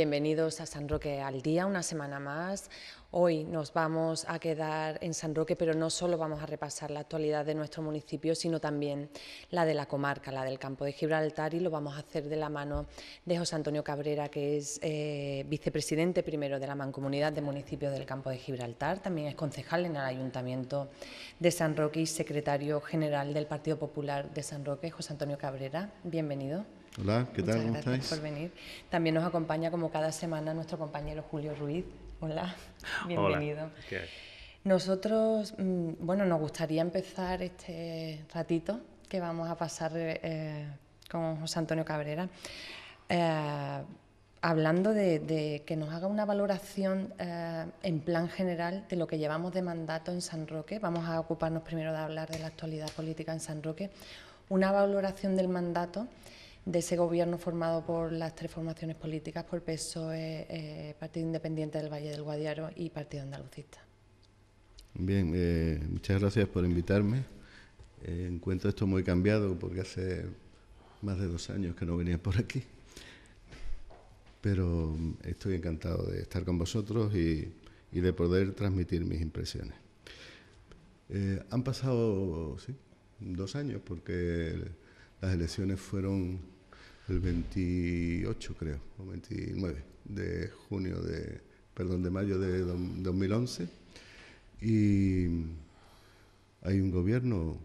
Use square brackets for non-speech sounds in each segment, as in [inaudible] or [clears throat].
Bienvenidos a San Roque al Día, una semana más. Hoy nos vamos a quedar en San Roque, pero no solo vamos a repasar la actualidad de nuestro municipio, sino también la de la comarca, la del campo de Gibraltar, y lo vamos a hacer de la mano de José Antonio Cabrera, que es eh, vicepresidente primero de la Mancomunidad de Municipios del Campo de Gibraltar, también es concejal en el Ayuntamiento de San Roque y secretario general del Partido Popular de San Roque. José Antonio Cabrera, bienvenido. Hola, ¿qué tal? gracias por venir. También nos acompaña como cada semana nuestro compañero Julio Ruiz. Hola, [laughs] bienvenido. Hola. Nosotros, mm, bueno, nos gustaría empezar este ratito que vamos a pasar eh, con José Antonio Cabrera. Eh, hablando de, que nos haga una valoración eh, en plan general de lo que llevamos de mandato en San Roque. Vamos a ocuparnos primero de hablar de la actualidad política en San Roque. Una valoración del mandato de ese gobierno formado por las tres formaciones políticas, por PSOE, eh, Partido Independiente del Valle del Guadiaro y Partido Andalucista. Bien, eh, muchas gracias por invitarme. Eh, encuentro esto muy cambiado porque hace más de dos años que no venía por aquí. Pero mm, estoy encantado de estar con vosotros y, y de poder transmitir mis impresiones. han pasado ¿sí? dos años porque las elecciones fueron el 28, creo, o 29 de junio de, perdón, de mayo de 2011. Y hay un gobierno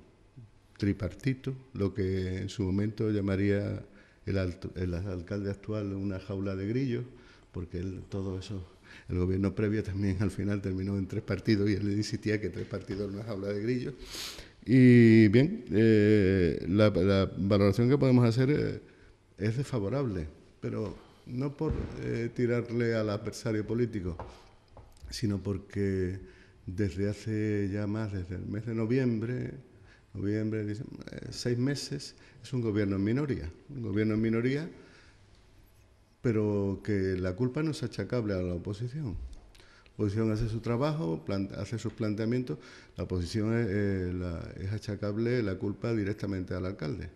tripartito, lo que en su momento llamaría el, alcalde actual una jaula de grillos, porque él, todo eso, el gobierno previo también al final terminó en tres partidos y él le insistía que tres partidos no una jaula de grillos. Y bien, eh, la, valoración que podemos hacer eh, es desfavorable, pero no por eh, tirarle al adversario político, sino porque desde hace ya más, desde el mes de noviembre, noviembre, seis meses, es un gobierno en minoría, un gobierno en minoría, pero que la culpa no es achacable a la oposición oposición hace su trabajo, hace sus planteamientos, la oposición eh, es, achacable la culpa directamente al alcalde,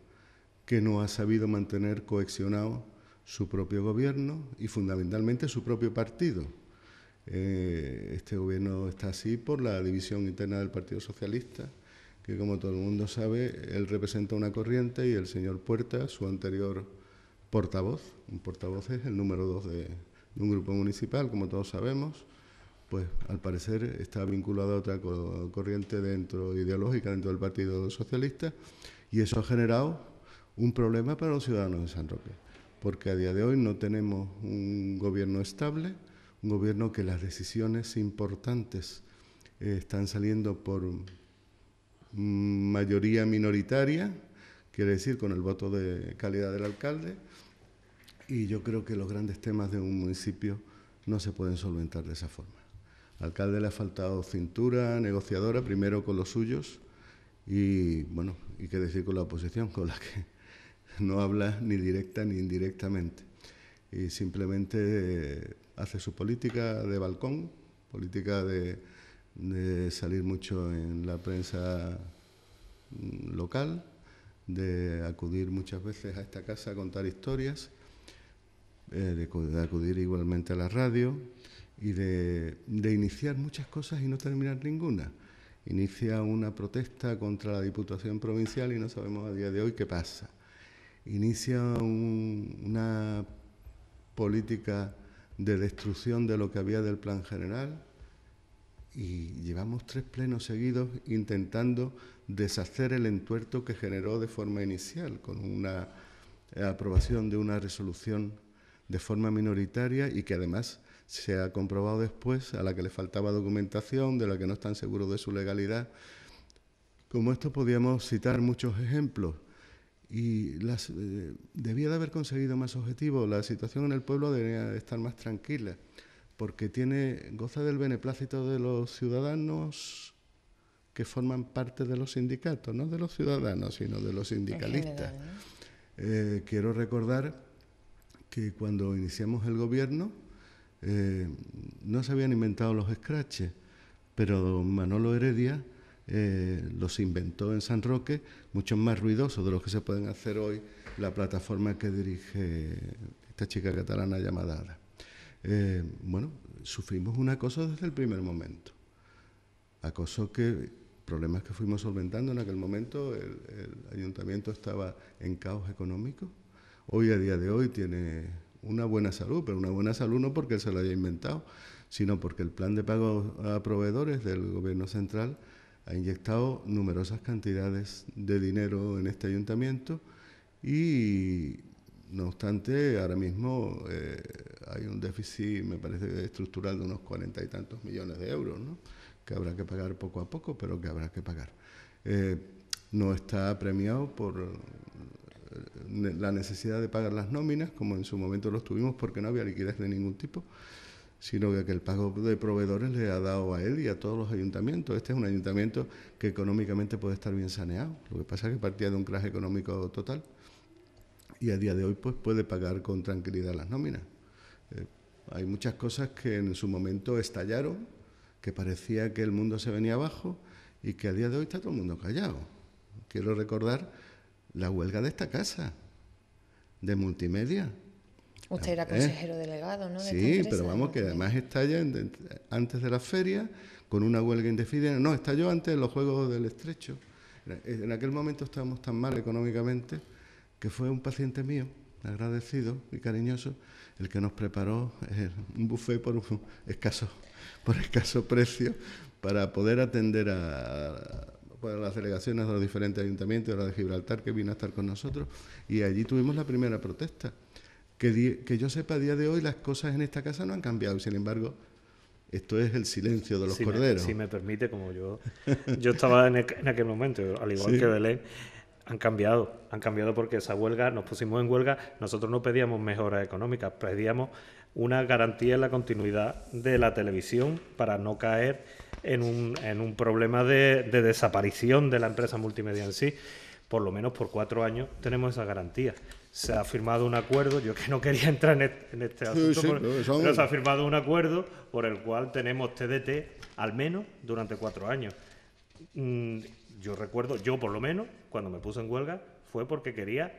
que no ha sabido mantener coheccionado su propio gobierno y fundamentalmente su propio partido. Eh, este gobierno está así por la división interna del Partido Socialista, que como todo el mundo sabe, él representa una corriente y el señor Puerta, su anterior portavoz, un portavoz es el número dos de un grupo municipal, como todos sabemos, pues al parecer está vinculado a otra corriente dentro ideológica dentro del Partido Socialista y eso ha generado un problema para los ciudadanos de San Roque, porque a día de hoy no tenemos un gobierno estable, un gobierno que las decisiones importantes eh, están saliendo por mayoría minoritaria, quiere decir con el voto de calidad del alcalde, y yo creo que los grandes temas de un municipio no se pueden solventar de esa forma alcalde le ha faltado cintura negociadora, primero con los suyos y, bueno, y qué decir con la oposición, con la que [laughs] no habla ni directa ni indirectamente. Y simplemente eh, hace su política de balcón, política de, salir mucho en la prensa mm, local, de acudir muchas veces a esta casa a contar historias, eh, de acudir igualmente a la radio y de, iniciar muchas cosas y no terminar ninguna. Inicia una protesta contra la Diputación Provincial y no sabemos a día de hoy qué pasa. Inicia una política de destrucción de lo que había del plan general y llevamos tres plenos seguidos intentando deshacer el entuerto que generó de forma inicial con una aprobación de una resolución de forma minoritaria y que además se ha comprobado después, a la que le faltaba documentación, de la que no están seguros de su legalidad. Como esto podíamos citar muchos ejemplos. Y las, eh, debía de haber conseguido más objetivos. La situación en el pueblo debería estar más tranquila, porque tiene, goza del beneplácito de los ciudadanos que forman parte de los sindicatos, no de los ciudadanos, sino de los sindicalistas. Eh, quiero recordar que cuando iniciamos el gobierno, eh, no se habían inventado los scratches, pero don Manolo Heredia eh, los inventó en San Roque, mucho más ruidosos de los que se pueden hacer hoy la plataforma que dirige esta chica catalana llamada Ada. Eh, bueno, sufrimos un acoso desde el primer momento. Acoso que, problemas que fuimos solventando en aquel momento, el ayuntamiento estaba en caos económico. Hoy, a día de hoy, tiene una buena salud, pero una buena salud no porque se lo haya inventado, sino porque el plan de pago a proveedores del gobierno central ha inyectado numerosas cantidades de dinero en este ayuntamiento y no obstante ahora mismo eh, hay un déficit, me parece, estructural de unos cuarenta y tantos millones de euros, ¿no? que habrá que pagar poco a poco, pero que habrá que pagar. Eh, no está premiado por la necesidad de pagar las nóminas, como en su momento los tuvimos porque no había liquidez de ningún tipo, sino que el pago de proveedores le ha dado a él y a todos los ayuntamientos. Este es un ayuntamiento que económicamente puede estar bien saneado, lo que pasa es que partía de un crash económico total y a día de hoy pues puede pagar con tranquilidad las nóminas. Eh, hay muchas cosas que en su momento estallaron, que parecía que el mundo se venía abajo y que a día de hoy está todo el mundo callado. Quiero recordar la huelga de esta casa, de multimedia. Usted era eh, consejero delegado, ¿no? sí, pero vamos, que además está antes de la feria, con una huelga indefinida. No, estalló antes de los Juegos del Estrecho. En aquel momento estábamos tan mal económicamente que fue un paciente mío, agradecido y cariñoso, el que nos preparó eh, un buffet por escaso, por escaso precio para poder atender a las delegaciones de los diferentes ayuntamientos, de la de Gibraltar, que vino a estar con nosotros, y allí tuvimos la primera protesta. Que, que yo sepa, a día de hoy las cosas en esta casa no han cambiado, sin embargo, esto es el silencio de los corderos. si me permite, como yo, yo estaba en, aquel momento, al igual que Belén, han cambiado, han cambiado porque esa huelga, nos pusimos en huelga, nosotros no pedíamos mejoras económicas, pedíamos una garantía en la continuidad de la televisión para no caer en un, problema de, desaparición de la empresa multimedia en sí. Por lo menos por cuatro años tenemos esa garantía se ha firmado un acuerdo, yo que no quería entrar en, e-, este, asunto, pero se ha firmado un acuerdo por el cual tenemos TDT al menos durante cuatro años. Mm, yo recuerdo, yo por lo menos, cuando me puse en huelga, fue porque quería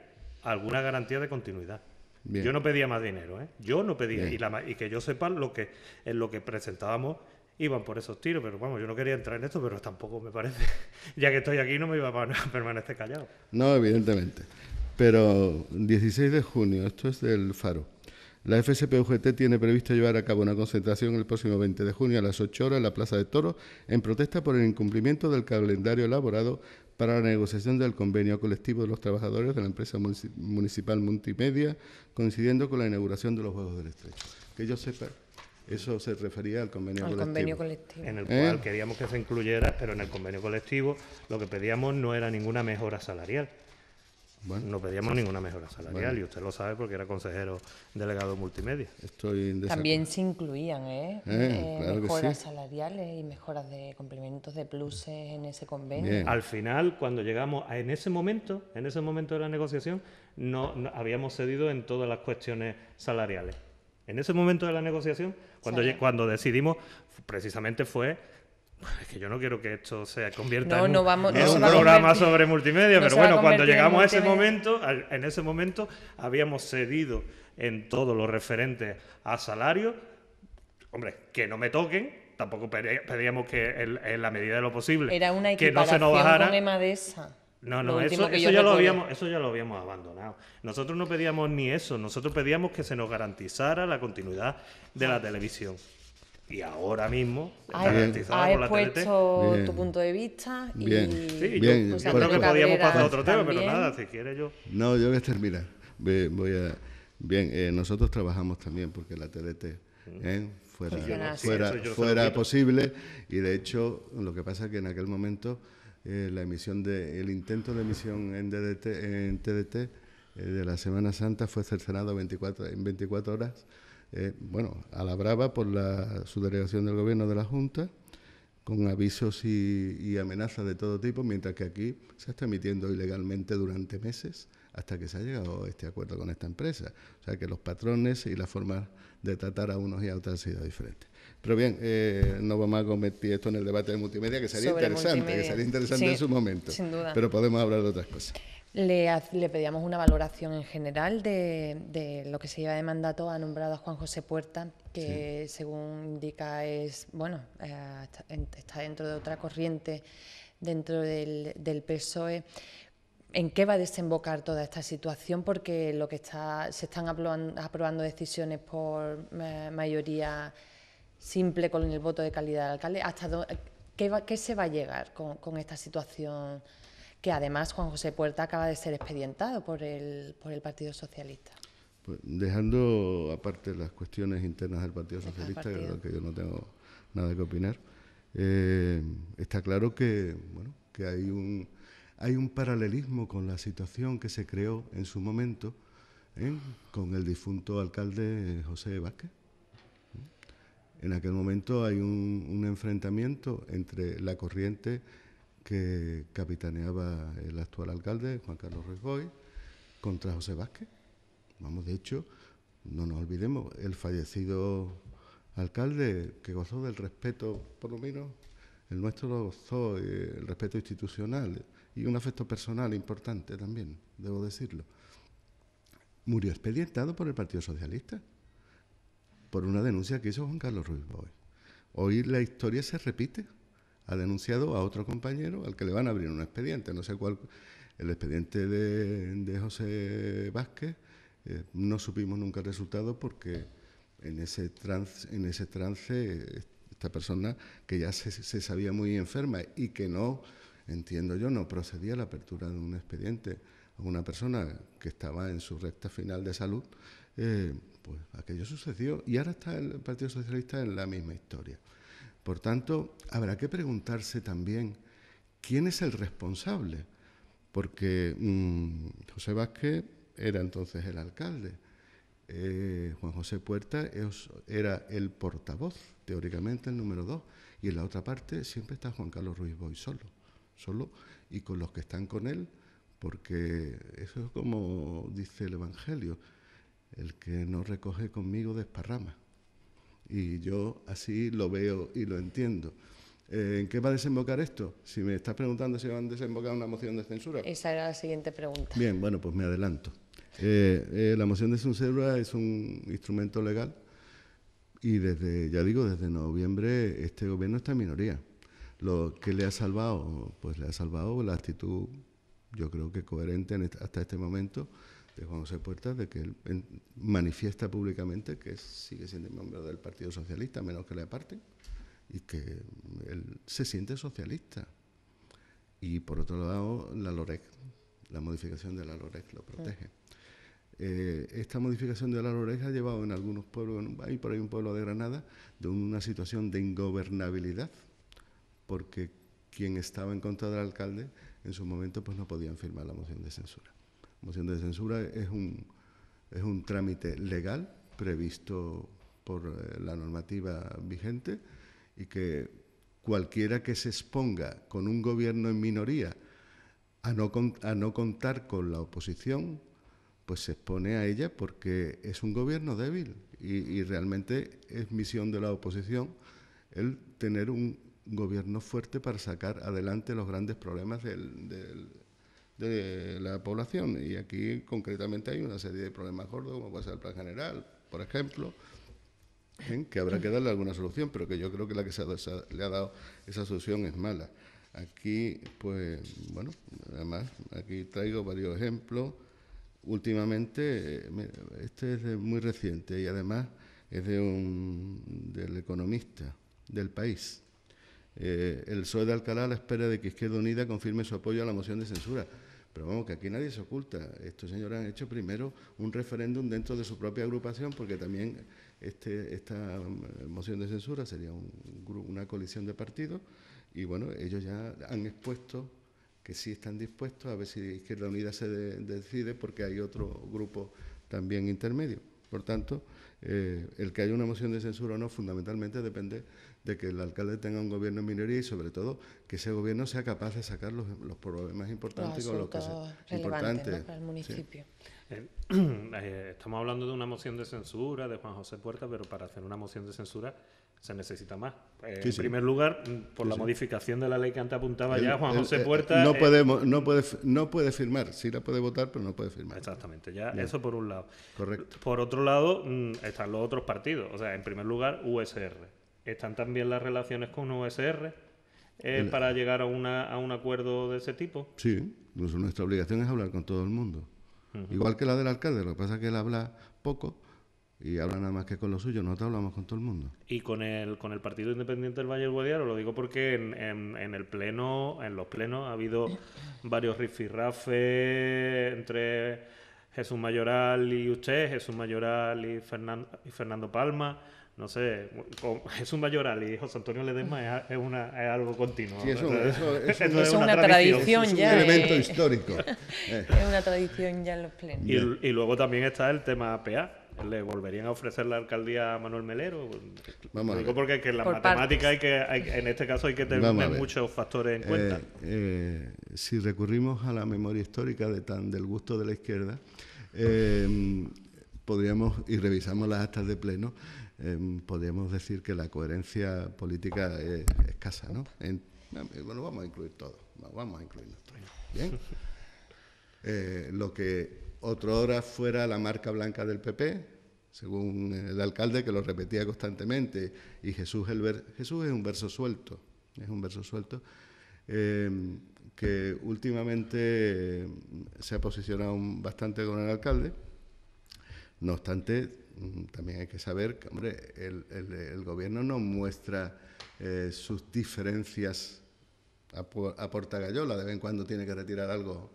alguna garantía de continuidad. Yo no pedía más dinero, ¿eh? Yo no pedía. Y, que yo sepa lo que, en lo que presentábamos iban por esos tiros, pero vamos, yo no quería entrar en esto, pero tampoco me parece. [laughs] ya que estoy aquí no me iba a [laughs] permanecer callado. No, evidentemente. Pero 16 de junio, esto es del Faro. La FSPUGT tiene previsto llevar a cabo una concentración el próximo 20 de junio a las 8 horas en la Plaza de Toros en protesta por el incumplimiento del calendario elaborado para la negociación del convenio colectivo de los trabajadores de la empresa municipal multimedia, coincidiendo con la inauguración de los Juegos del Estrecho. Que yo sepa, eso se refería al convenio, colectivo. En el ¿Eh? cual queríamos que se incluyera, pero en el convenio colectivo lo que pedíamos no era ninguna mejora salarial, no pedíamos ninguna mejora salarial y usted lo sabe porque era consejero delegado multimedia. También se incluían ¿eh? eh, eh mejoras salariales y mejoras de cumplimientos de pluses en ese convenio. Al final, cuando llegamos a, en ese momento, en ese momento de la negociación, no, habíamos cedido en todas las cuestiones salariales. En ese momento de la negociación, cuando, cuando decidimos, precisamente fue es que yo no quiero que esto se convierta en un, vamos, programa sobre multimedia, pero bueno, cuando llegamos a ese momento, en ese momento habíamos cedido en todo lo referente a salario. Hombre, que no me toquen, tampoco pedíamos que en, la medida de lo posible Era una que no se nos bajara. No, no, eso ya lo habíamos, eso ya lo habíamos abandonado. Nosotros no pedíamos ni eso, nosotros pedíamos que se nos garantizara la continuidad de la televisión y ahora mismo ah, está garantizada por la puesto puesto tu punto de vista y bien. yo creo que podíamos pasar a otro tema, pero nada, si quieres yo. No, yo voy a terminar. Voy Bien, eh, nosotros trabajamos también porque la TDT mm. ¿eh? fuera, fuera, fuera, posible y de hecho lo que pasa es que en aquel momento eh, la emisión de, el intento de emisión en, en TDT eh, de la Semana Santa fue cercenado en 24 horas eh, bueno, a la brava por la delegación del gobierno de la Junta, con avisos y, amenazas de todo tipo, mientras que aquí se está emitiendo ilegalmente durante meses hasta que se ha llegado a este acuerdo con esta empresa. O sea que los patrones y la forma de tratar a unos y a otros ha sido diferente. Pero bien, eh, no vamos a cometer esto en el debate de multimedia, que sería interesante, que sería interesante en su momento. Pero podemos hablar de otras cosas. Le, pedíamos una valoración en general de, lo que se lleva de mandato. Ha nombrado a Juan José Puerta, que según indica es, bueno, eh, está, dentro de otra corriente, dentro del, PSOE. ¿En qué va a desembocar toda esta situación? Porque lo que está, se están aprobando, decisiones por eh, mayoría simple con el voto de calidad del alcalde. ¿Hasta qué, se va a llegar con, con esta situación? que además Juan José Puerta acaba de ser expedientado por el, por el Partido Socialista. Pues, dejando aparte las cuestiones internas del Partido Socialista, que yo no tengo nada que opinar, eh, está claro que, bueno, que hay, un, hay un paralelismo con la situación que se creó en su momento ¿eh? con el difunto alcalde José Vázquez. ¿eh? En aquel momento hay un, un enfrentamiento entre la corriente que capitaneaba el actual alcalde, Juan Carlos Ruiz Boy, contra José Vázquez. Vamos, de hecho, no nos olvidemos, el fallecido alcalde que gozó del respeto, por lo menos el nuestro lo gozó, eh, el respeto institucional y un afecto personal importante también, debo decirlo. Murió expedientado por el Partido Socialista por una denuncia que hizo Juan Carlos Ruiz Boy. Hoy la historia se repite ha denunciado a otro compañero al que le van a abrir un expediente. No sé cuál, el expediente de, José Vázquez, eh, no supimos nunca el resultado porque en ese trance, en ese trance eh, esta persona que ya se, sabía muy enferma y que no, entiendo yo, no procedía a la apertura de un expediente a una persona que estaba en su recta final de salud, eh, pues aquello sucedió. Y ahora está el Partido Socialista en la misma historia. Por tanto, habrá que preguntarse también quién es el responsable, porque mm, José Vázquez era entonces el alcalde, eh, Juan José Puerta era el portavoz, teóricamente el número dos, y en la otra parte siempre está Juan Carlos Ruiz Boy solo, solo y con los que están con él, porque eso es como dice el Evangelio, el que no recoge conmigo desparrama. Y yo así lo veo y lo entiendo. Eh, ¿En qué va a desembocar esto? Si me estás preguntando si va a desembocar una moción de censura. Esa era la siguiente pregunta. Bien, bueno, pues me adelanto. Eh, eh, la moción de censura es un instrumento legal y desde, ya digo, desde noviembre este gobierno está en minoría. Lo que le ha salvado, pues le ha salvado la actitud, yo creo que coherente hasta este momento, de Juan José Puertas de que él, manifiesta públicamente que sigue siendo miembro del Partido Socialista, menos que le aparten, y que él se siente socialista. Y por otro lado, la LOREC, la modificación de la LOREC lo protege. Eh, esta modificación de la LOREC ha llevado en algunos pueblos, hay por ahí un pueblo de Granada, de una situación de ingobernabilidad, porque quien estaba en contra del alcalde en su momento pues no podían firmar la moción de censura moción de censura es un, es un trámite legal previsto por eh, la normativa vigente y que cualquiera que se exponga con un gobierno en minoría a no, a no contar con la oposición, pues se expone a ella porque es un gobierno débil y, realmente es misión de la oposición el tener un gobierno fuerte para sacar adelante los grandes problemas del, del de la población. Y aquí concretamente hay una serie de problemas gordos, como puede ser el plan general, por ejemplo, en que habrá que darle alguna solución, pero que yo creo que la que se, le ha dado esa solución es mala. Aquí, pues, bueno, además, aquí traigo varios ejemplos. Últimamente, eh, este es muy reciente y además es de un, del economista del país. Eh, el PSOE de Alcalá la espera de que Izquierda Unida confirme su apoyo a la moción de censura. Pero vamos, que aquí nadie se oculta. Estos señores han hecho primero un referéndum dentro de su propia agrupación, porque también este, esta um, moción de censura sería un, una colisión de partidos, y bueno, ellos ya han expuesto que sí están dispuestos a ver si la unidad se decide, porque hay otro grupo también intermedio. Por tanto, eh, el que haya una moción de censura o no, fundamentalmente depende de que el alcalde tenga un gobierno en minería y sobre todo que ese gobierno sea capaz de sacar los, problemas importantes con los importantes municipio. Eh, [clears throat] eh, estamos hablando de una moción de censura de Juan José Puerta, pero para hacer una moción de censura se necesita más. Eh, en primer lugar, mm, por la modificación de la ley que antes apuntaba ya Juan José Puerta. No, podemos, no, puede, no puede firmar, sí la puede votar, pero no puede firmar. Exactamente, ya eso por un lado. Correcto. Por otro lado, mm, están los otros partidos. O sea, en primer lugar, USR. Están también las relaciones con OSR eh, para llegar a, un acuerdo de ese tipo. Sí, nuestra obligación es hablar con todo el mundo. Igual que la del alcalde, lo que pasa es que él habla poco y habla nada más que con los suyos, nosotros hablamos con todo el mundo. Y con el, con el Partido Independiente del Valle del Guadiaro, lo digo porque en, el pleno, en los plenos ha habido varios rifirrafes entre Jesús Mayoral y usted, Jesús Mayoral y, y Fernando Palma no sé, [laughs] es un Mayoral y José Antonio Ledesma es, algo continuo. [laughs] eso, es una, tradición, ya. Es un elemento eh. histórico. [laughs] Eh. es una tradición ya en los plenos. Y, luego también está el tema PA. ¿Le volverían a ofrecer la alcaldía a Manuel Melero? digo porque en la matemática hay que, en este caso hay que tener muchos factores en eh, cuenta. si recurrimos a la memoria histórica de tan del gusto de la izquierda, podríamos, y revisamos las actas de pleno, Em, podríamos decir que la coherencia política es escasa, ¿no? Em, bueno, vamos a incluir todo, vamos a [laughs] eh, lo que otro hora fuera la marca blanca del PP, según el alcalde que lo repetía constantemente, y Jesús, el Jesús es un verso suelto, es un verso suelto, em, que últimamente se ha posicionado bastante con el alcalde, no obstante, Mm, también hay que saber que el, gobierno no muestra eh, sus diferencias a, a de vez en cuando tiene que retirar algo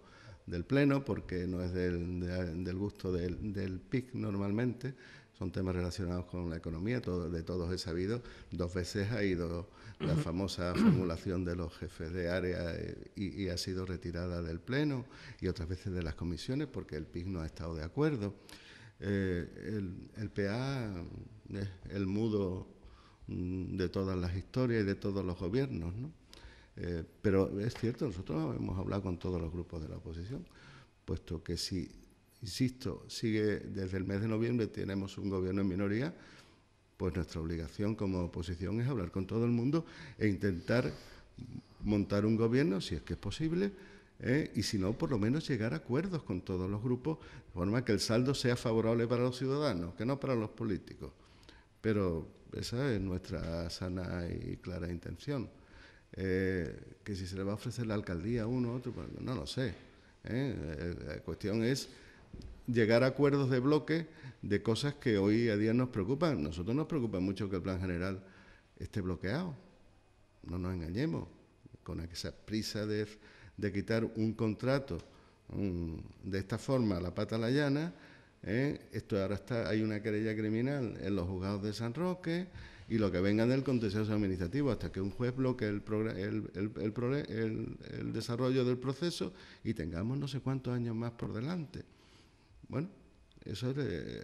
del Pleno porque no es del, gusto del, del, PIC normalmente, son temas relacionados con la economía, de todos he sabido, dos veces ha ido la famosa formulación de los jefes de área eh, y, y ha sido retirada del Pleno y otras veces de las comisiones porque el PIC no ha estado de acuerdo. Eh, el, PA es eh, el mudo mm, de todas las historias y de todos los gobiernos, ¿no? Eh, pero es cierto, nosotros hemos hablado con todos los grupos de la oposición, puesto que si, insisto, sigue desde el mes de noviembre tenemos un gobierno en minoría, pues nuestra obligación como oposición es hablar con todo el mundo e intentar montar un gobierno, si es que es posible, ¿eh? y si no, por lo menos llegar a acuerdos con todos los grupos, de forma que el saldo sea favorable para los ciudadanos, que no para los políticos. Pero esa es nuestra sana y clara intención. Eh, que si se le va a ofrecer la alcaldía a uno o otro, pues, no lo sé. ¿eh? La cuestión es llegar a acuerdos de bloque de cosas que hoy a día nos preocupan. Nosotros nos preocupa mucho que el plan general esté bloqueado. No nos engañemos con esa prisa de de quitar un contrato de esta forma, a la pata la llana. ¿eh? Esto ahora está, hay una querella criminal en los juzgados de San Roque y lo que venga del contencioso administrativo, hasta que un juez bloquee el, el, desarrollo del proceso y tengamos no sé cuántos años más por delante. Bueno, eso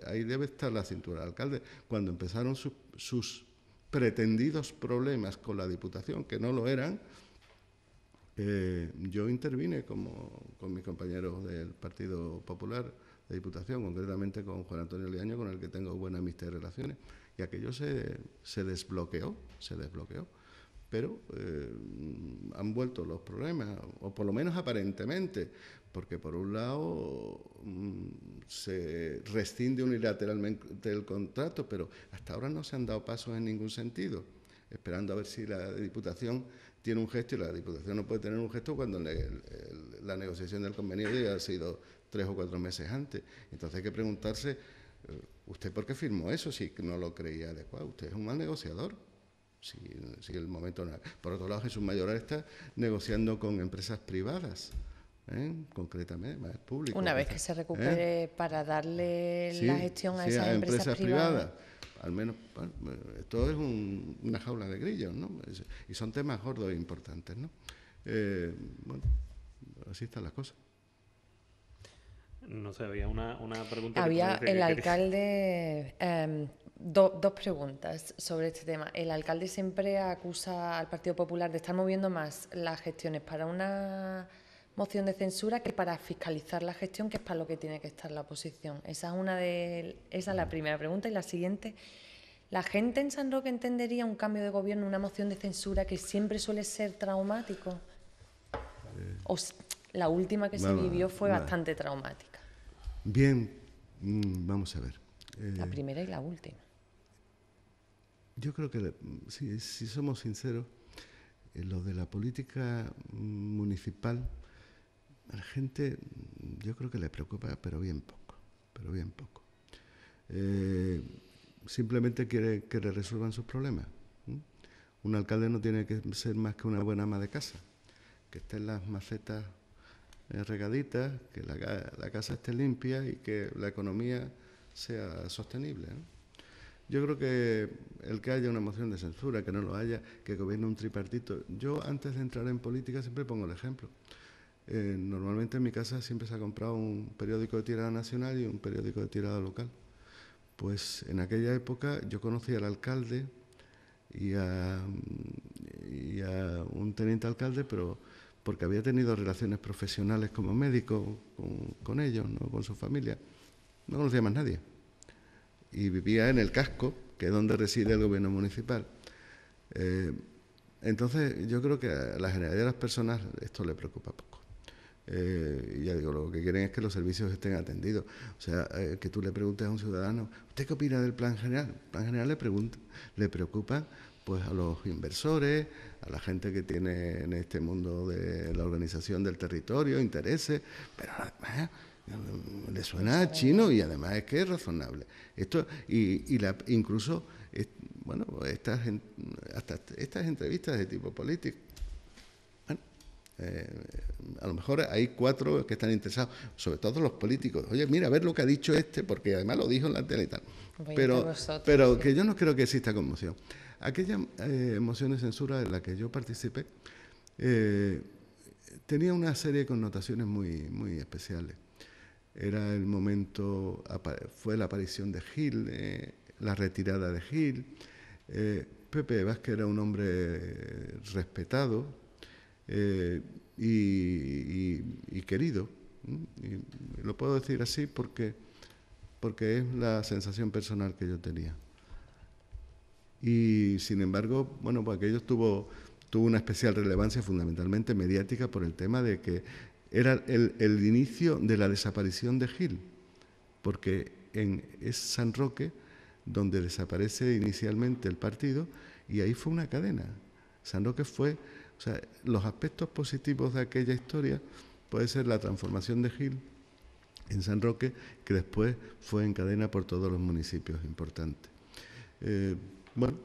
ahí debe estar la cintura. alcalde, cuando empezaron sus pretendidos problemas con la Diputación, que no lo eran, eh, yo intervine con mis compañeros del Partido Popular de Diputación, concretamente con Juan Antonio Leaño, con el que tengo buena amistad y relaciones, y aquello se, desbloqueó, se desbloqueó. Pero eh, han vuelto los problemas, o por lo menos aparentemente, porque por un lado mm, se rescinde unilateralmente el contrato, pero hasta ahora no se han dado pasos en ningún sentido, esperando a ver si la Diputación tiene un gesto y la Diputación no puede tener un gesto cuando la negociación del convenio ya ha sido tres o cuatro meses antes. Entonces hay que preguntarse, eh, ¿usted por qué firmó eso si no lo creía adecuado? Usted es un mal negociador. Si, el momento Por otro lado, Jesús Mayor está negociando con empresas privadas. ¿eh? concretamente, más público. Una vez que se recupere ¿Eh? para darle la gestión a esas empresas, privadas al menos, bueno, es una jaula de grillos, ¿no? y son temas gordos e importantes, ¿no? Eh, bueno, así están las cosas. No sé, había una, una pregunta. Había el alcalde em, dos preguntas sobre este tema. El alcalde siempre acusa al Partido Popular de estar moviendo más las gestiones para una moción de censura que para fiscalizar la gestión, que es para lo que tiene que estar la oposición. Esa es, una de, esa la mm. primera pregunta. Y la siguiente, ¿la gente en San Roque entendería un cambio de gobierno, una moción de censura que siempre suele ser traumático? Eh. O, la última que se vivió fue bastante traumática. Bien, mm, vamos a ver. Eh, la primera y la última. Yo creo que, si, si somos sinceros, eh, lo de la política mm, municipal a la gente yo creo que le preocupa, pero bien poco, pero bien poco. Eh, simplemente quiere que le resuelvan sus problemas. Un alcalde no tiene que ser más que una buena ama de casa, que estén las macetas eh, regaditas, que la, casa esté limpia y que la economía sea sostenible. Yo creo que el que haya una moción de censura, que no lo haya, que gobierne un tripartito. Yo antes de entrar en política siempre pongo el ejemplo. Eh, normalmente en mi casa siempre se ha comprado un periódico de tirada nacional y un periódico de tirada local. Pues en aquella época yo conocí al alcalde y a, un teniente alcalde, pero porque había tenido relaciones profesionales como médico con, ellos, ¿no? con su familia. No conocía más nadie. Y vivía en el casco, que es donde reside el gobierno municipal. Eh, entonces yo creo que a la generalidad de las personas esto le preocupa poco. Eh, ya digo, lo que quieren es que los servicios estén atendidos. O sea, eh, que tú le preguntes a un ciudadano, ¿usted qué opina del plan general? El plan general le, pregunta, le preocupa pues a los inversores, a la gente que tiene en este mundo de la organización del territorio intereses, pero además mm, le suena chino y además es que es razonable. Esto y, la, incluso bueno estas hasta estas entrevistas de tipo político eh, a lo mejor hay cuatro que están interesados, sobre todo los políticos. Oye, mira, a ver lo que ha dicho este, porque además lo dijo en la tele y tal. pero, pero que yo no creo que exista conmoción. Aquella eh, moción de censura en la que yo participé eh, tenía una serie de connotaciones muy, muy especiales. Era el momento, fue la aparición de Gil, la retirada de Gil. Pepe Vázquez era un hombre respetado, eh, y, querido. lo puedo decir así porque, porque es la sensación personal que yo tenía. Y sin embargo, bueno, pues aquello tuvo, tuvo una especial relevancia fundamentalmente mediática por el tema de que era el, el inicio de la desaparición de Gil, porque en, es San Roque donde desaparece inicialmente el partido y ahí fue una cadena. San Roque fue o sea, los aspectos positivos de aquella historia puede ser la transformación de Gil en San Roque, que después fue en cadena por todos los municipios importantes. Eh, bueno,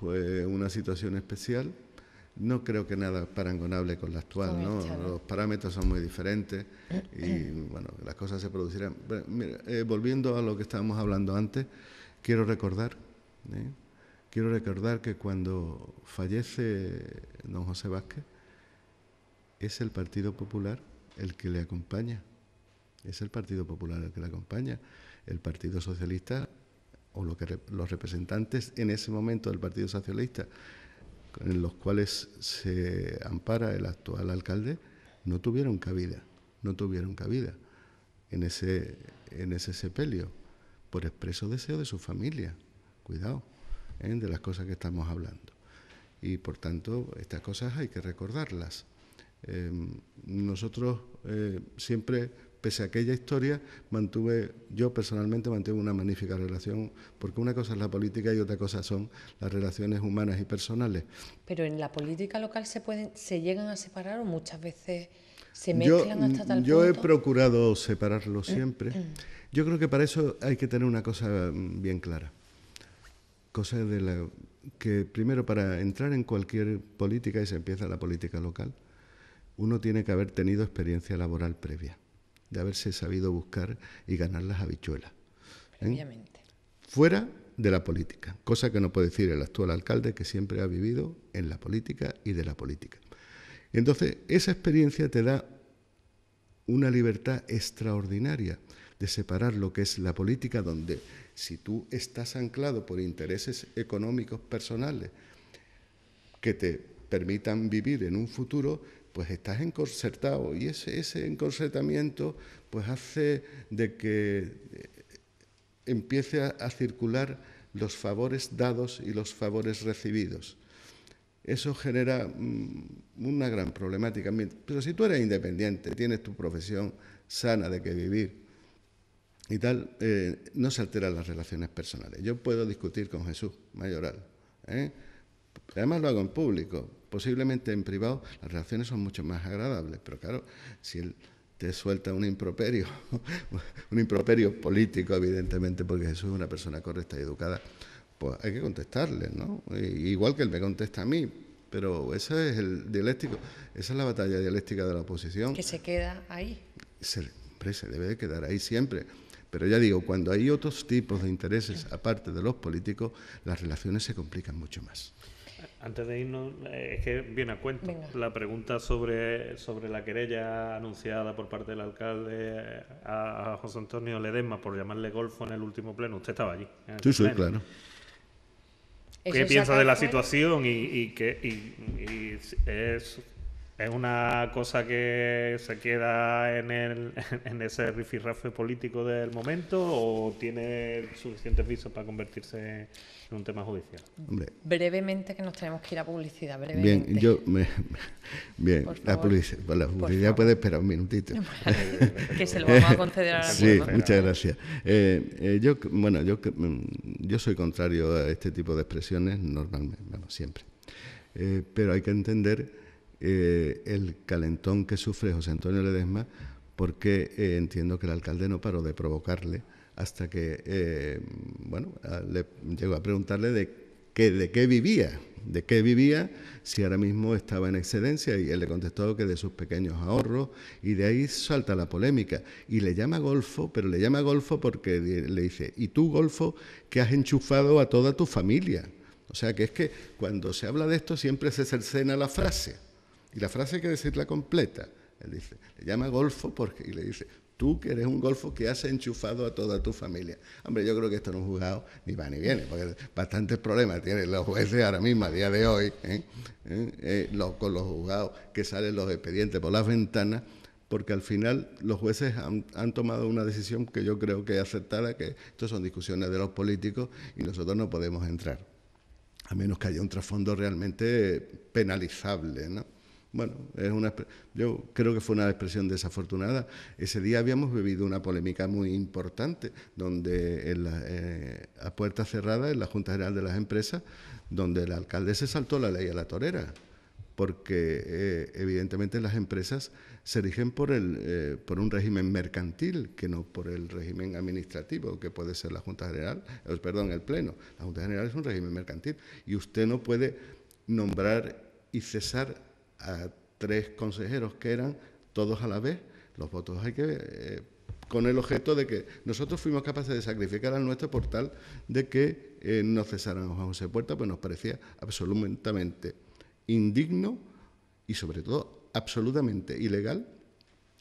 fue una situación especial. No creo que nada parangonable con la actual, ¿no? Los parámetros son muy diferentes y, [clears throat] bueno, las cosas se producirán. Eh, volviendo a lo que estábamos hablando antes, quiero recordar ¿eh? Quiero recordar que cuando fallece don José Vázquez, es el Partido Popular el que le acompaña. Es el Partido Popular el que le acompaña. El Partido Socialista o los representantes en ese momento del Partido Socialista, en los cuales se ampara el actual alcalde, no tuvieron cabida, no tuvieron cabida en ese, en ese sepelio, por expreso deseo de su familia. Cuidado. ¿eh? de las cosas que estamos hablando. Y por tanto, estas cosas hay que recordarlas. Em, nosotros eh, siempre, pese a aquella historia, mantuve, yo personalmente mantuve una magnífica relación, porque una cosa es la política y otra cosa son las relaciones humanas y personales. Pero en la política local se pueden, se llegan a separar o muchas veces se mezclan hasta tal punto. Yo he procurado separarlo mm. siempre. Mm. Yo creo que para eso hay que tener una cosa mm, bien clara cosa de la que primero para entrar en cualquier política, y se empieza la política local, uno tiene que haber tenido experiencia laboral previa, de haberse sabido buscar y ganar las habichuelas. Previamente. ¿eh? Fuera de la política, cosa que no puede decir el actual alcalde que siempre ha vivido en la política y de la política. Entonces, esa experiencia te da una libertad extraordinaria de separar lo que es la política donde si tú estás anclado por intereses económicos personales que te permitan vivir en un futuro, pues estás enconcertado y ese, ese enconcertamiento pues hace de que eh, empiece a circular los favores dados y los favores recibidos. Eso genera mm, una gran problemática. Pero si tú eres independiente, tienes tu profesión sana de que vivir, y tal, eh, no se alteran las relaciones personales. Yo puedo discutir con Jesús mayoral. ¿eh? Además lo hago en público. Posiblemente en privado las relaciones son mucho más agradables, pero claro, si él te suelta un improperio, [laughs] un improperio político, evidentemente, porque Jesús es una persona correcta y educada, pues hay que contestarle, ¿no? Igual que él me contesta a mí, pero ese es el dialéctico, esa es la batalla dialéctica de la oposición. Que se queda ahí. se debe de quedar ahí siempre. Pero ya digo, cuando hay otros tipos de intereses aparte de los políticos, las relaciones se complican mucho más. Antes de irnos, eh, es que viene a cuento la pregunta sobre, sobre la querella anunciada por parte del alcalde a, José Antonio Ledesma por llamarle golfo en el último pleno. Usted estaba allí. Sí, sí, claro. ¿Qué piensa de la situación y, qué y es es una cosa que se queda en, [laughs] en ese rifirrafe político del momento o tiene suficientes visos para convertirse en un tema judicial? Brevemente, que nos tenemos que ir a publicidad. Bien, yo. [laughs] bien, la, publicidad, puede esperar un minutito. [laughs] que se lo vamos a conceder a Sí, muchas gracias. Eh, eh, yo, bueno, yo, mm, yo soy contrario a este tipo de expresiones normalmente, bueno, siempre. Eh, pero hay que entender eh, el calentón que sufre José Antonio Ledesma, porque eh, entiendo que el alcalde no paró de provocarle hasta que, eh, bueno, le llegó a preguntarle de qué, de qué vivía, de qué vivía si ahora mismo estaba en excedencia y él le contestó que de sus pequeños ahorros y de ahí salta la polémica y le llama golfo, pero le llama golfo porque le dice, ¿y tú golfo que has enchufado a toda tu familia? O sea que es que cuando se habla de esto siempre se cercena la frase. Y la frase hay que decirla completa. Él dice, le llama golfo porque, y le dice, tú que eres un golfo que has enchufado a toda tu familia. Hombre, yo creo que esto no es juzgado ni va ni viene, porque bastantes problemas tienen los jueces ahora mismo, a día de hoy, ¿eh? ¿Eh? Eh, con los juzgados que salen los expedientes por las ventanas, porque al final los jueces han, tomado una decisión que yo creo que es aceptada, que esto son discusiones de los políticos y nosotros no podemos entrar, a menos que haya un trasfondo realmente penalizable, ¿no? Bueno, es una, yo creo que fue una expresión desafortunada. Ese día habíamos vivido una polémica muy importante, donde en la, eh, a puerta cerrada, en la Junta General de las Empresas, donde el alcalde se saltó la ley a la torera, porque eh, evidentemente las empresas se rigen por, el, eh, por un régimen mercantil, que no por el régimen administrativo, que puede ser la Junta General, perdón, el Pleno. La Junta General es un régimen mercantil y usted no puede nombrar y cesar a tres consejeros que eran todos a la vez. Los votos hay que... ver eh, con el objeto de que nosotros fuimos capaces de sacrificar al nuestro portal de que eh, no cesáramos a José Puerta, pues nos parecía absolutamente indigno y sobre todo absolutamente ilegal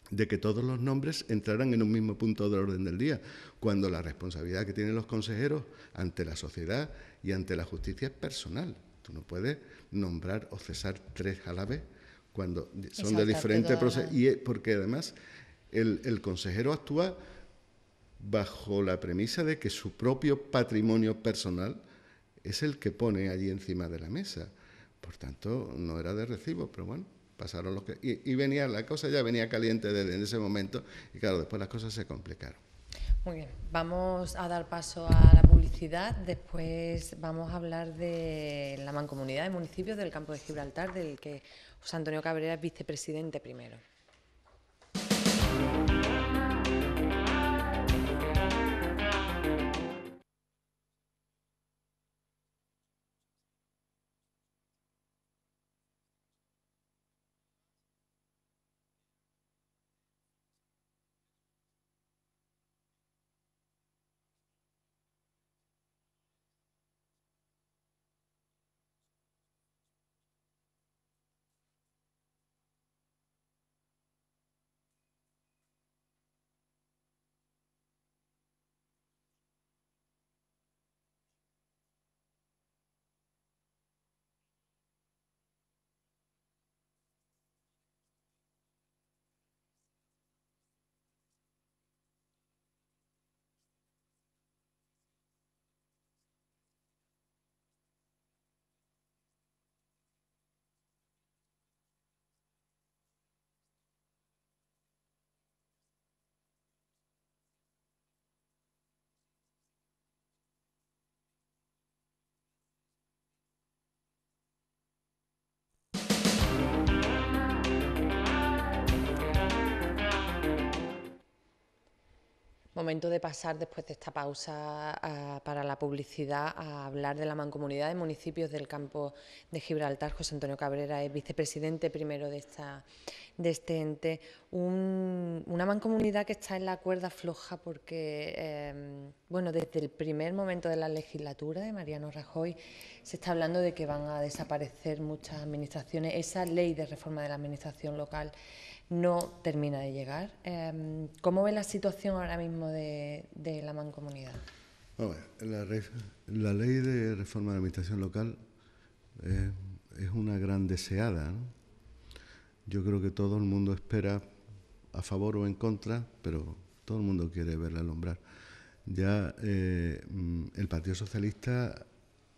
de que todos los nombres entraran en un mismo punto del orden del día, cuando la responsabilidad que tienen los consejeros ante la sociedad y ante la justicia es personal no puede nombrar o cesar tres a vez cuando son de diferentes proceso Y porque además el, consejero actúa bajo la premisa de que su propio patrimonio personal es el que pone allí encima de la mesa. Por tanto, no era de recibo, pero bueno, pasaron los que... Y, y venía, la cosa ya venía caliente desde ese momento y claro, después las cosas se complicaron. Muy bien, vamos a dar paso a la publicidad. Después vamos a hablar de la mancomunidad de municipios del campo de Gibraltar, del que José Antonio Cabrera es vicepresidente primero. Momento de pasar después de esta pausa para la publicidad a hablar de la mancomunidad de municipios del campo de Gibraltar. José Antonio Cabrera es vicepresidente primero de, esta, de este ente. una mancomunidad que está en la cuerda floja porque, em, bueno, desde el primer momento de la legislatura de Mariano Rajoy se está hablando de que van a desaparecer muchas administraciones. Esa ley de reforma de la administración local no termina de llegar. Em, ¿Cómo ve la situación ahora mismo de, la mancomunidad? la, ley de reforma de la administración local es una gran deseada. Yo creo que todo el mundo espera a favor o en contra, pero todo el mundo quiere verla alumbrar. Ya eh, mm, el Partido Socialista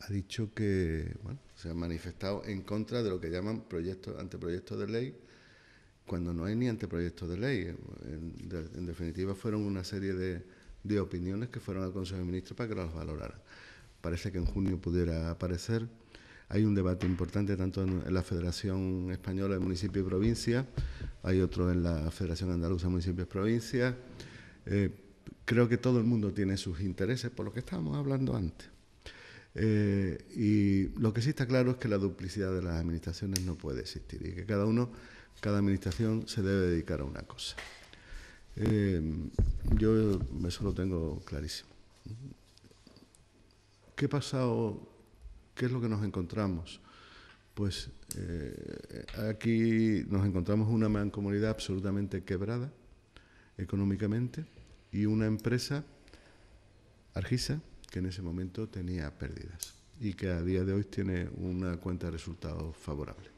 ha dicho que se ha manifestado en contra de lo que llaman proyectos, anteproyectos de ley cuando no hay ni anteproyecto de ley. En, definitiva, fueron una serie de, opiniones que fueron al Consejo de Ministros para que las valoraran. Parece que en junio pudiera aparecer. Hay un debate importante tanto en, la Federación Española de Municipios y Provincias, hay otro en la Federación Andaluza de Municipios y Provincias. Eh, creo que todo el mundo tiene sus intereses por lo que estábamos hablando antes. Eh, y lo que sí está claro es que la duplicidad de las administraciones no puede existir y que cada uno cada administración se debe dedicar a una cosa. Eh, yo eso lo tengo clarísimo. ¿Qué ha pasado? ¿Qué es lo que nos encontramos? Pues eh, aquí nos encontramos una mancomunidad absolutamente quebrada económicamente y una empresa, Argisa, que en ese momento tenía pérdidas y que a día de hoy tiene una cuenta de resultados favorable.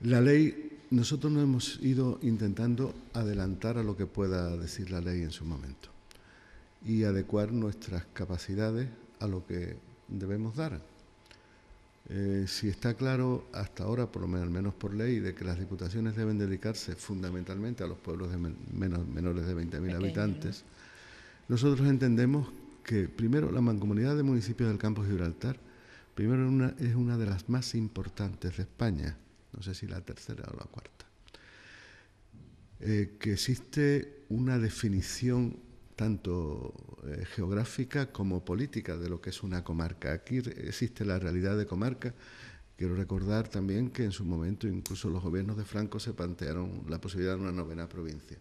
La ley, nosotros no hemos ido intentando adelantar a lo que pueda decir la ley en su momento y adecuar nuestras capacidades a lo que debemos dar. Eh, si está claro hasta ahora, por lo menos, menos por ley, de que las diputaciones deben dedicarse fundamentalmente a los pueblos de menores de 20.000 habitantes, nosotros entendemos que, primero, la mancomunidad de municipios del campo Gibraltar, primero, es una de las más importantes de España no sé si la tercera o la cuarta, eh, que existe una definición tanto eh, geográfica como política de lo que es una comarca. Aquí existe la realidad de comarca. Quiero recordar también que en su momento incluso los gobiernos de Franco se plantearon la posibilidad de una novena provincia.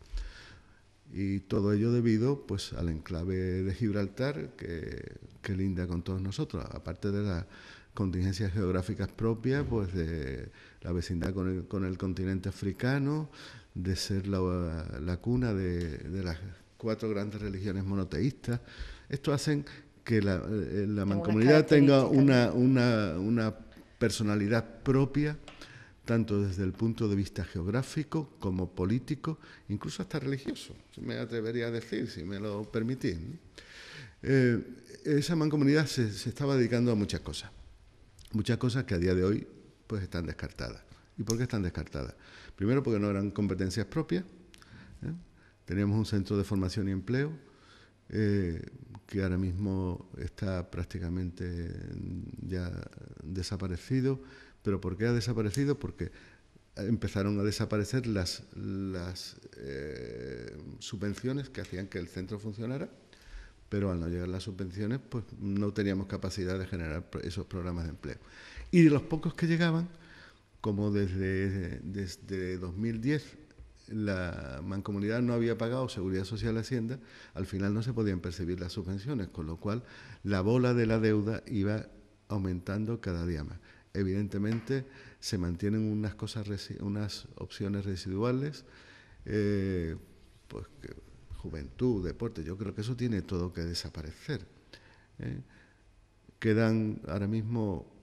Y todo ello debido pues, al enclave de Gibraltar que, que linda con todos nosotros, aparte de las contingencias geográficas propias, pues de la vecindad con el, continente africano, de ser la, cuna de, las cuatro grandes religiones monoteístas. Esto hace que la, eh, mancomunidad tenga una, personalidad propia, tanto desde el punto de vista geográfico como político, incluso hasta religioso, me atrevería a decir, si me lo permitís. Eh, esa mancomunidad se, estaba dedicando a muchas cosas, muchas cosas que a día de hoy pues están descartadas. ¿Y por qué están descartadas? Primero porque no eran competencias propias. ¿eh? Teníamos un centro de formación y empleo eh, que ahora mismo está prácticamente ya desaparecido. ¿Pero por qué ha desaparecido? Porque empezaron a desaparecer las, las eh, subvenciones que hacían que el centro funcionara, pero al no llegar las subvenciones, pues no teníamos capacidad de generar esos programas de empleo. Y de los pocos que llegaban, como desde, desde 2010 la mancomunidad no había pagado seguridad social a Hacienda, al final no se podían percibir las subvenciones, con lo cual la bola de la deuda iba aumentando cada día más. Evidentemente se mantienen unas cosas unas opciones residuales, eh, pues, juventud, deporte, yo creo que eso tiene todo que desaparecer. ¿eh? Quedan ahora mismo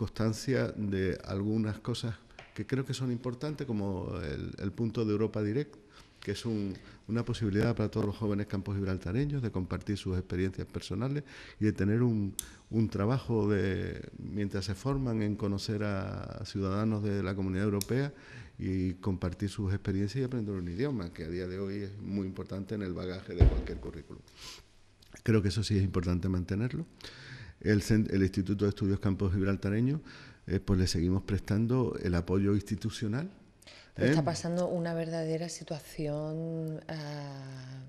constancia de algunas cosas que creo que son importantes, como el, punto de Europa Direct, que es una posibilidad para todos los jóvenes campos gibraltareños de compartir sus experiencias personales y de tener un, trabajo de, mientras se forman en conocer a ciudadanos de la comunidad europea y compartir sus experiencias y aprender un idioma, que a día de hoy es muy importante en el bagaje de cualquier currículum. Creo que eso sí es importante mantenerlo el, el Instituto de Estudios Campos Gibraltareños, eh, pues le seguimos prestando el apoyo institucional. está ¿eh? pasando una verdadera situación... Ah,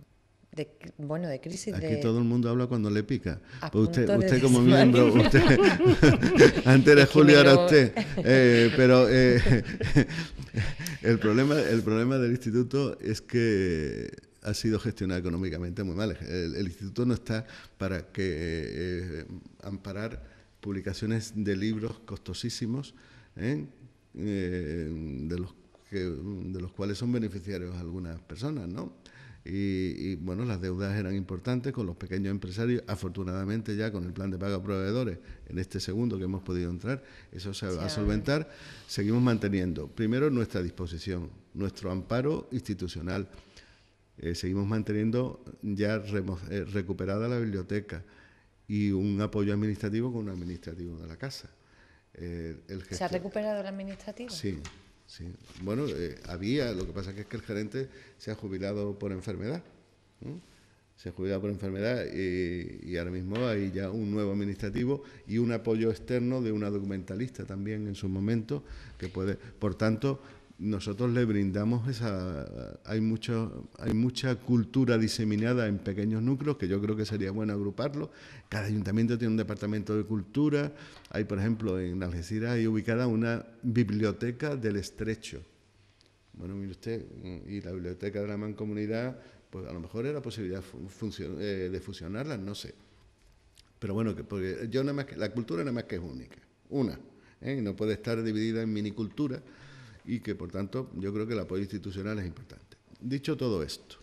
de, bueno, de crisis. Aquí todo el mundo habla cuando le pica. Pues usted, usted como miembro, [laughs] antes era Julio, ahora usted. [laughs] Eh, pero [laughs] el, problema, el problema del instituto es que ha sido gestionada económicamente muy mal. El, instituto no está para que eh, eh, amparar publicaciones de libros costosísimos, ¿eh? de, los que, de los cuales son beneficiarios algunas personas, ¿no? Y, y, bueno, las deudas eran importantes con los pequeños empresarios. Afortunadamente ya con el plan de pago a proveedores, en este segundo que hemos podido entrar, eso se va a solventar. Seguimos manteniendo, primero, nuestra disposición, nuestro amparo institucional eh, seguimos manteniendo ya eh, recuperada la biblioteca y un apoyo administrativo con un administrativo de la casa. Eh, ¿Se ha recuperado el administrativo? Sí, sí. Bueno, había, lo que pasa es que el gerente se ha jubilado por enfermedad. Se ha jubilado por enfermedad y, y ahora mismo hay ya un nuevo administrativo y un apoyo externo de una documentalista también en su momento que puede. Por tanto, nosotros le brindamos esa... Hay, mucho, hay mucha cultura diseminada en pequeños núcleos que yo creo que sería bueno agruparlo. Cada ayuntamiento tiene un departamento de cultura. Hay, por ejemplo, en Algeciras hay ubicada una biblioteca del estrecho. Bueno, mire usted, y la biblioteca de la mancomunidad, pues a lo mejor es la posibilidad de eh, fusionarlas, no sé. Pero bueno, porque yo nada más que, la cultura nada más que es única, una, ¿eh? no puede estar dividida en minicultura y que por tanto yo creo que el apoyo institucional es importante. Dicho todo esto,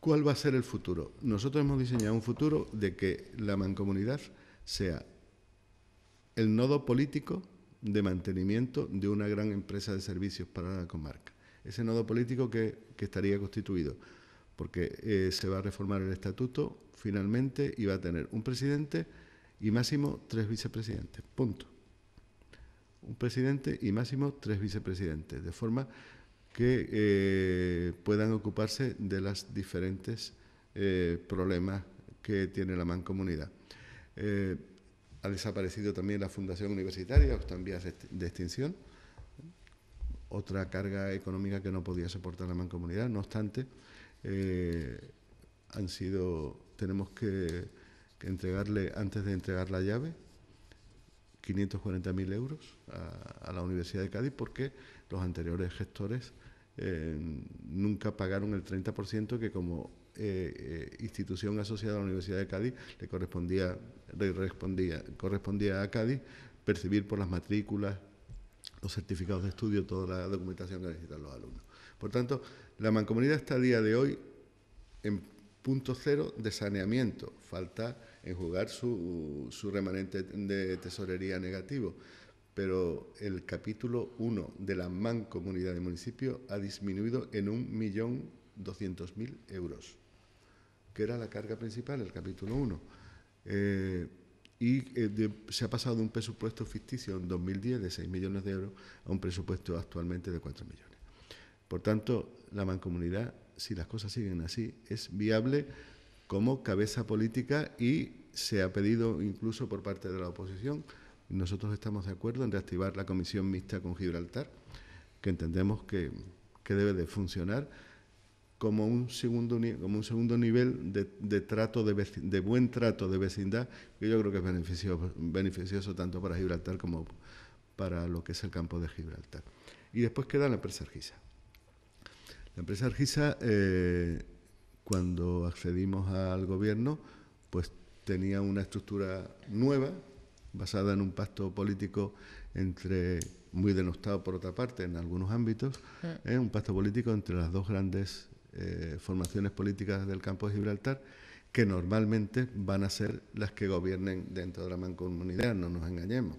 ¿cuál va a ser el futuro? Nosotros hemos diseñado un futuro de que la mancomunidad sea el nodo político de mantenimiento de una gran empresa de servicios para la comarca. Ese nodo político que, estaría constituido, porque eh, se va a reformar el estatuto finalmente y va a tener un presidente y máximo tres vicepresidentes. Punto un presidente y máximo tres vicepresidentes, de forma que eh, puedan ocuparse de los diferentes eh, problemas que tiene la mancomunidad. Eh, ha desaparecido también la Fundación Universitaria, está en vías de extinción, otra carga económica que no podía soportar la mancomunidad. No obstante, han sido, tenemos que entregarle, antes de entregar la llave, 540.000 euros a, la Universidad de Cádiz porque los anteriores gestores eh, nunca pagaron el 30% que como eh, eh, institución asociada a la Universidad de Cádiz le correspondía, le correspondía a Cádiz percibir por las matrículas, los certificados de estudio, toda la documentación que necesitan los alumnos. Por tanto, la mancomunidad está a día de hoy en punto cero de saneamiento. Falta jugar su, su remanente de tesorería negativo. Pero el capítulo 1 de la mancomunidad de municipio ha disminuido en 1.200.000 euros, que era la carga principal, el capítulo 1. Eh, y eh, se ha pasado de un presupuesto ficticio en 2010 de 6 millones de euros a un presupuesto actualmente de 4 millones. Por tanto, la mancomunidad, si las cosas siguen así, es viable como cabeza política y se ha pedido incluso por parte de la oposición, nosotros estamos de acuerdo en reactivar la comisión mixta con Gibraltar, que entendemos que, debe de funcionar como un segundo, como un segundo nivel de, trato de, de, buen trato de vecindad, que yo creo que es beneficioso, beneficioso tanto para Gibraltar como para lo que es el campo de Gibraltar. Y después queda la empresa Argisa. La empresa Argisa eh, cuando accedimos al gobierno, pues tenía una estructura nueva, basada en un pacto político entre, muy denostado por otra parte en algunos ámbitos, mm. ¿eh? un pacto político entre las dos grandes eh, formaciones políticas del campo de Gibraltar, que normalmente van a ser las que gobiernen dentro de la mancomunidad, no nos engañemos.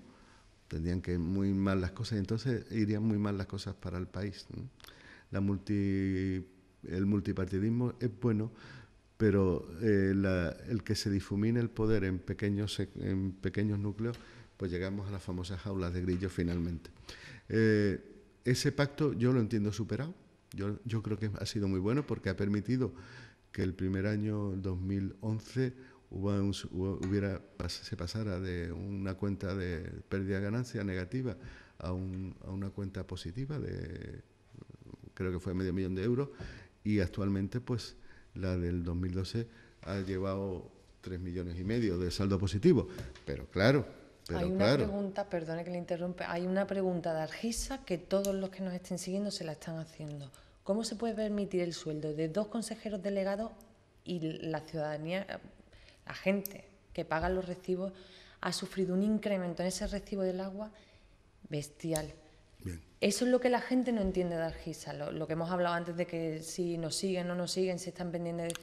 Tendrían que ir muy mal las cosas y entonces irían muy mal las cosas para el país. La multi el multipartidismo es bueno, pero eh, el que se difumine el poder en pequeños, en pequeños núcleos, pues llegamos a las famosas jaulas de grillo finalmente. Eh, ese pacto yo lo entiendo superado. Yo, creo que ha sido muy bueno porque ha permitido que el primer año 2011 hubiera, se pasara de una cuenta de pérdida de ganancia negativa a, un, a una cuenta positiva de creo que fue medio millón de euros y actualmente pues la del 2012 ha llevado 3 millones y medio de saldo positivo. Pero claro, pero hay una pregunta, perdone que le interrumpa, hay una pregunta de Argisa que todos los que nos estén siguiendo se la están haciendo. ¿Cómo se puede permitir el sueldo de dos consejeros delegados y la ciudadanía, la gente que paga los recibos, ha sufrido un incremento en ese recibo del agua bestial? Eso es lo que la gente no entiende de Argisa, lo, que hemos hablado antes de que si nos siguen o no nos siguen, si están pendientes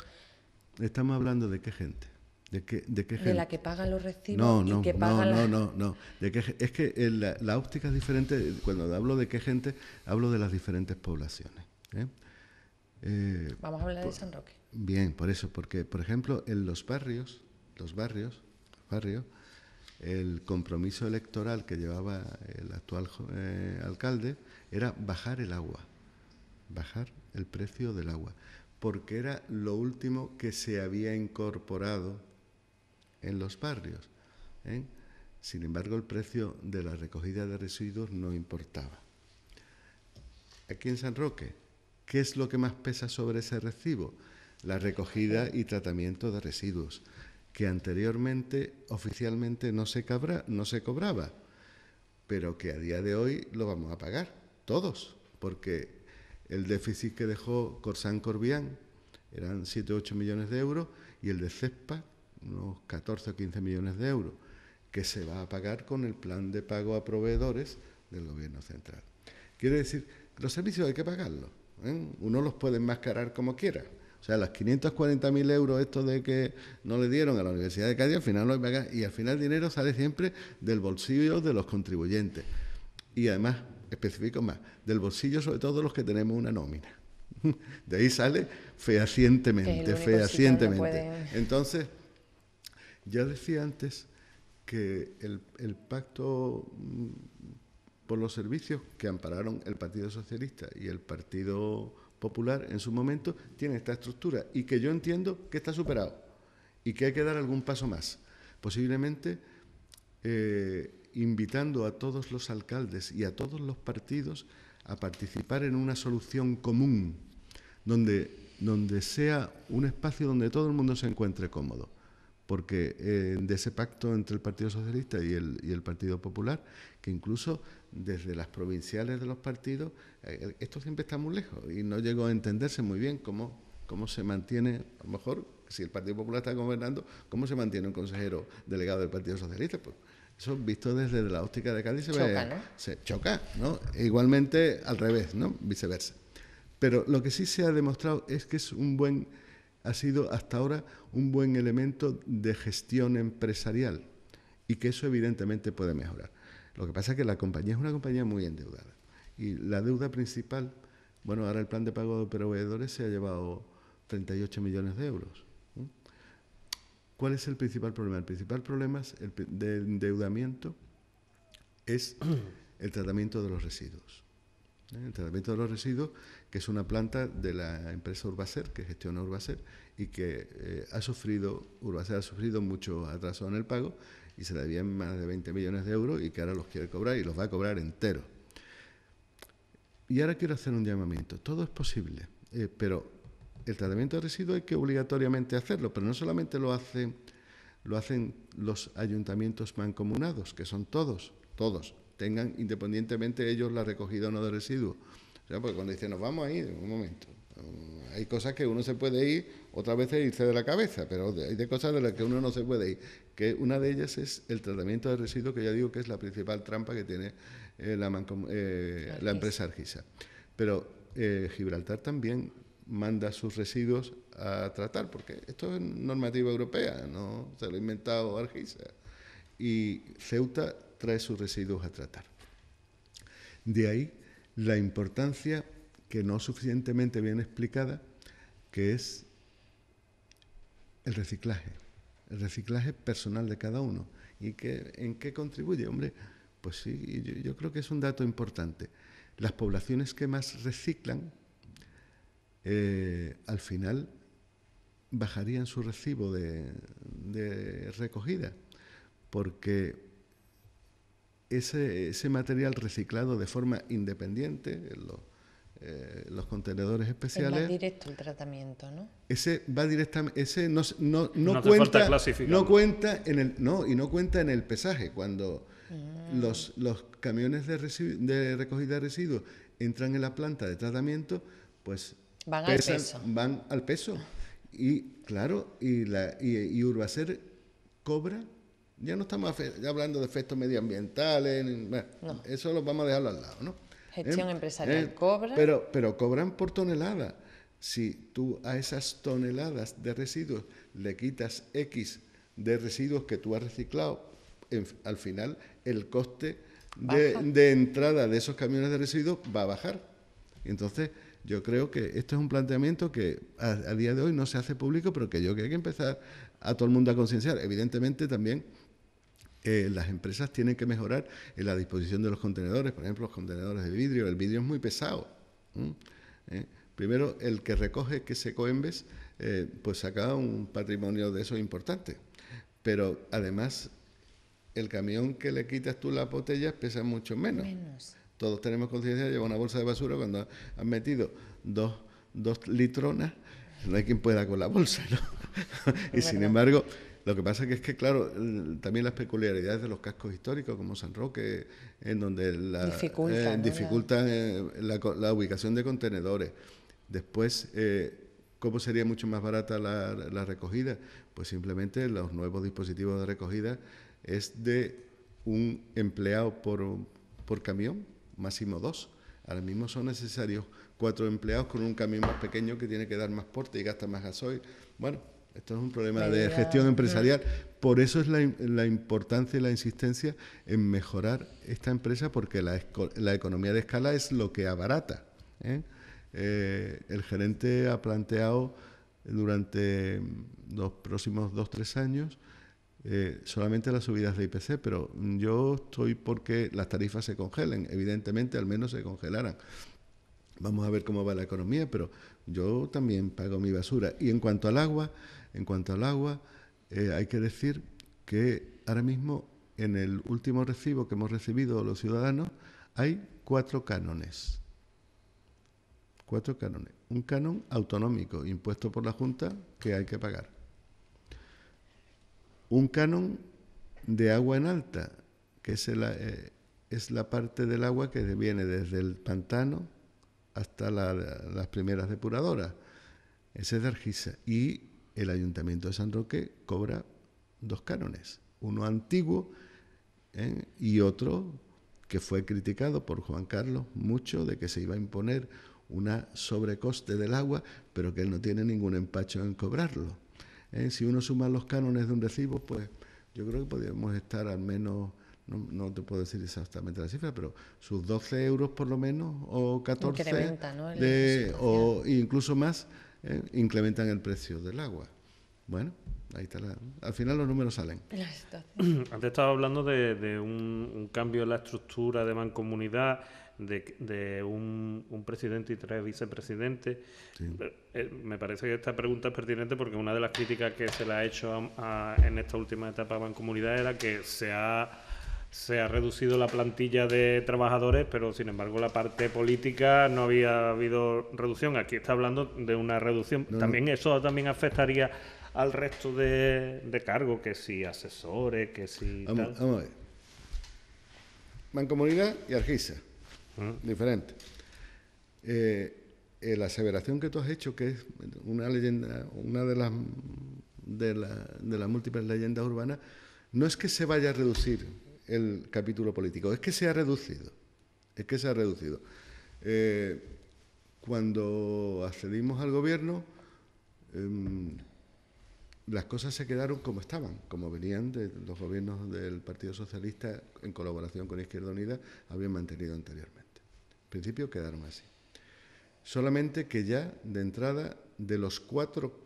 Estamos hablando de qué gente. ¿De, qué, de, qué gente? la que paga los recibos no, no, no, no, no, es que eh, la, óptica es diferente. Cuando hablo de qué gente, hablo de las diferentes poblaciones. ¿eh? Eh, Vamos a hablar de San Roque. Bien, por eso, porque, por ejemplo, en los barrios, los barrios, barrios, el compromiso electoral que llevaba el actual eh, alcalde era bajar el agua, bajar el precio del agua, porque era lo último que se había incorporado en los barrios. ¿eh? Sin embargo, el precio de la recogida de residuos no importaba. Aquí en San Roque, ¿qué es lo que más pesa sobre ese recibo? La recogida y tratamiento de residuos que anteriormente oficialmente no se, cabra, no se cobraba, pero que a día de hoy lo vamos a pagar todos, porque el déficit que dejó Corsán Corbián eran 7 o 8 millones de euros y el de CESPA unos 14 o 15 millones de euros, que se va a pagar con el plan de pago a proveedores del gobierno central. Quiere decir, los servicios hay que pagarlos. ¿eh? Uno los puede enmascarar como quiera, o sea, las 540.000 euros esto de que no le dieron a la Universidad de Cádiz, al final no hay y al final el dinero sale siempre del bolsillo de los contribuyentes. Y además, especifico más, del bolsillo sobre todo de los que tenemos una nómina. [laughs] De ahí sale fehacientemente, fehacientemente. Entonces, ya decía antes que el, el pacto mm, por los servicios que ampararon el Partido Socialista y el Partido popular en su momento tiene esta estructura y que yo entiendo que está superado y que hay que dar algún paso más. Posiblemente eh, invitando a todos los alcaldes y a todos los partidos a participar en una solución común, donde, donde sea un espacio donde todo el mundo se encuentre cómodo. Porque eh, de ese pacto entre el Partido Socialista y el Partido Popular, que incluso desde las provinciales de los partidos, eh, eh, esto siempre está muy lejos y no llegó a entenderse muy bien cómo, cómo se mantiene, a lo mejor, si el Partido Popular está gobernando, cómo se mantiene un consejero delegado del Partido Socialista. Pues eso visto desde la óptica de Cádiz se, choca, ¿no? E igualmente al revés, ¿no? Viceversa. Pero lo que sí se ha demostrado es que es un buen, ha sido hasta ahora un buen elemento de gestión empresarial y que eso evidentemente puede mejorar. Lo que pasa es que la compañía es una compañía muy endeudada. Y la deuda principal, bueno, ahora el plan de pago de proveedores se ha llevado 38 millones de euros. ¿Cuál es el principal problema? El principal problema es de endeudamiento es [clears throat] el tratamiento de los residuos. ¿eh? El tratamiento de los residuos, que es una planta de la empresa Urbacer, que gestiona Urbacer, y que eh, ha sufrido, Urbacer ha sufrido mucho atraso en el pago, y se le debían más de 20 millones de euros y que ahora los quiere cobrar y los va a cobrar enteros. Y ahora quiero hacer un llamamiento. Todo es posible, eh, pero el tratamiento de residuos hay que obligatoriamente hacerlo, pero no solamente lo hacen, lo hacen los ayuntamientos mancomunados, que son todos, todos, tengan independientemente ellos la recogida o no de residuos. O porque cuando dicen nos vamos a ir, un momento, hay cosas que uno se puede ir otras veces irse de la cabeza, pero hay de cosas de las que uno no se puede ir. Que una de ellas es el tratamiento de residuos, que ya digo que es la principal trampa que tiene eh, eh, la, empresa Argisa. Pero eh, Gibraltar también manda sus residuos a tratar, porque esto es normativa europea, no se lo ha inventado Argisa. Y Ceuta trae sus residuos a tratar. De ahí la importancia que no suficientemente bien explicada, que es el reciclaje, el reciclaje personal de cada uno. ¿Y que, en qué contribuye? Hombre, pues sí, yo, creo que es un dato importante. Las poblaciones que más reciclan, eh, al final bajarían su recibo de, recogida, porque ese, material reciclado de forma independiente, eh, los contenedores especiales. Va directo el tratamiento, ¿no? Ese va directamente, ese no, no, cuenta, no cuenta en el, no y no cuenta en el pesaje cuando mm. los, los camiones de, recogida de residuos entran en la planta de tratamiento, pues van al peso, van al peso y claro y la y, Urbacer cobra ya no estamos hablando de efectos medioambientales, eso lo vamos a dejar al lado, ¿no? Gestión em, empresarial eh, cobra. Pero, pero cobran por tonelada. Si tú a esas toneladas de residuos le quitas X de residuos que tú has reciclado, al final el coste de, entrada de esos camiones de residuos va a bajar. Entonces, yo creo que esto es un planteamiento que a, día de hoy no se hace público, pero que yo creo que hay que empezar a todo el mundo a concienciar. Evidentemente, también eh, las empresas tienen que mejorar en la disposición de los contenedores, por ejemplo, los contenedores de vidrio. El vidrio es muy pesado. ¿Eh? primero, el que recoge que se coembes, eh, pues saca un patrimonio de eso importante. Pero además, el camión que le quitas tú la botella pesa mucho menos. Todos tenemos conciencia de llevar una bolsa de basura cuando han metido dos, litronas. No hay quien pueda con la bolsa, ¿no? [laughs] y sin embargo, lo que pasa que es que, claro, también las peculiaridades de los cascos históricos, como San Roque, en donde la, dificultan, eh, eh, la, ubicación de contenedores. Después, eh, ¿cómo sería mucho más barata la, recogida? Pues simplemente los nuevos dispositivos de recogida es de un empleado por, camión, máximo dos. Ahora mismo son necesarios cuatro empleados con un camión más pequeño que tiene que dar más porte y gasta más gasoil. Bueno, esto es un problema de gestión empresarial. Por eso es la, importancia y la insistencia en mejorar esta empresa, porque la, economía de escala es lo que abarata. ¿eh? Eh, el gerente ha planteado durante mm, los próximos dos, tres años eh, solamente las subidas de IPC, pero yo estoy porque las tarifas se congelen, evidentemente al menos se congelaran. Vamos a ver cómo va la economía, pero yo también pago mi basura. Y en cuanto al agua, en cuanto al agua, eh, hay que decir que ahora mismo en el último recibo que hemos recibido los ciudadanos hay cuatro cánones. Cuatro cánones. Un canon autonómico impuesto por la Junta que hay que pagar. Un canon de agua en alta, que es, eh, es la parte del agua que viene desde el pantano hasta las primeras depuradoras. Ese es de Argisa. Y el Ayuntamiento de San Roque cobra dos cánones, uno antiguo ¿eh? y otro que fue criticado por Juan Carlos mucho de que se iba a imponer una sobrecoste del agua, pero que él no tiene ningún empacho en cobrarlo. ¿eh? Si uno suma los cánones de un recibo, pues yo creo que podríamos estar al menos, no, te puedo decir exactamente la cifra, pero sus 12 euros por lo menos, o 14, o incluso más eh, incrementan el precio del agua. Bueno, ahí está. La, al final los números salen. [clears throat] Antes estaba hablando de, un, cambio en la estructura de mancomunidad, de, un, presidente y tres vicepresidentes. Eh, me parece que esta pregunta es pertinente porque una de las críticas que se le ha hecho en esta última etapa a mancomunidad era que se ha se ha reducido la plantilla de trabajadores, pero sin embargo la parte política no había habido reducción. Aquí está hablando de una reducción. también eso también afectaría al resto de, de cargos, que si asesores, que si... Vamos, a ver. Mancomunidad y Argisa. Diferente. Eh, eh, la aseveración que tú has hecho, que es una leyenda, una de las de las múltiples leyendas urbanas, no es que se vaya a reducir el capítulo político. Es que se ha reducido, es que se ha reducido. Eh, cuando accedimos al gobierno, em, las cosas se quedaron como estaban, como venían de los gobiernos del Partido Socialista en colaboración con Izquierda Unida, habían mantenido anteriormente. En principio quedaron así. Solamente que ya de entrada de los cuatro,